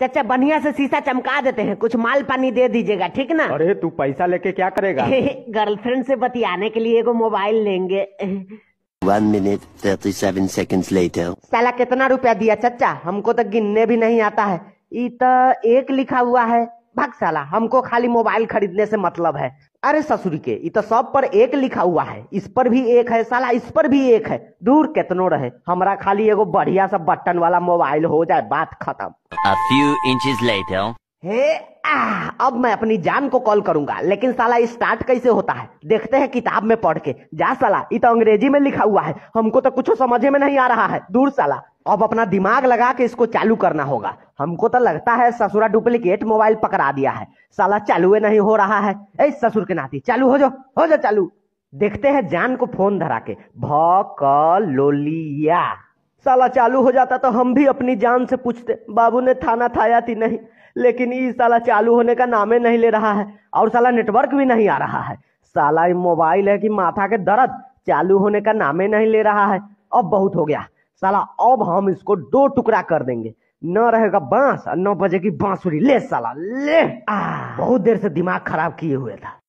चाचा बढ़िया से शीशा चमका देते हैं कुछ माल पानी दे दीजिएगा ठीक ना अरे तू पैसा लेके क्या करेगा गर्लफ्रेंड से बतियाने के लिए एगो मोबाइल लेंगे one minute thirty seven second later साला कितना रुपया दिया चाचा हमको तो गिनने भी नहीं आता है ई तो एक लिखा हुआ है भाग साला हमको खाली मोबाइल खरीदने से मतलब है अरे ससुरी के ये तो सब पर एक लिखा हुआ है इस पर भी एक है साला इस पर भी एक है दूर कितनो रहे हमारा खाली एगो बढ़िया सा बटन वाला मोबाइल हो जाए बात खत्म हे आ, अब मैं अपनी जान को कॉल करूंगा लेकिन साला स्टार्ट कैसे होता है देखते हैं किताब में पढ़ के जा साला ये तो अंग्रेजी में लिखा हुआ है हमको तो कुछ समझे में नहीं आ रहा है दूर साला अब अपना दिमाग लगा के इसको चालू करना होगा हमको तो लगता है ससुरा डुप्लीकेट मोबाइल पकड़ा दिया है साला चालू नहीं हो रहा है ए ससुर के नाती चालू हो जाओ हो जाओ चालू देखते हैं जान को फोन धरा के भोलिया साला चालू हो जाता तो हम भी अपनी जान से पूछते बाबू ने थाना थाया थी नहीं लेकिन ये साला चालू होने का नामे नहीं ले रहा है और साला नेटवर्क भी नहीं आ रहा है साला मोबाइल है कि माथा के दर्द चालू होने का नामे नहीं ले रहा है अब बहुत हो गया साला अब हम इसको दो टुकड़ा कर देंगे न रहेगा बांस और न बजेगी बांसुरी ले साला ले आ, बहुत देर से दिमाग खराब किए हुए था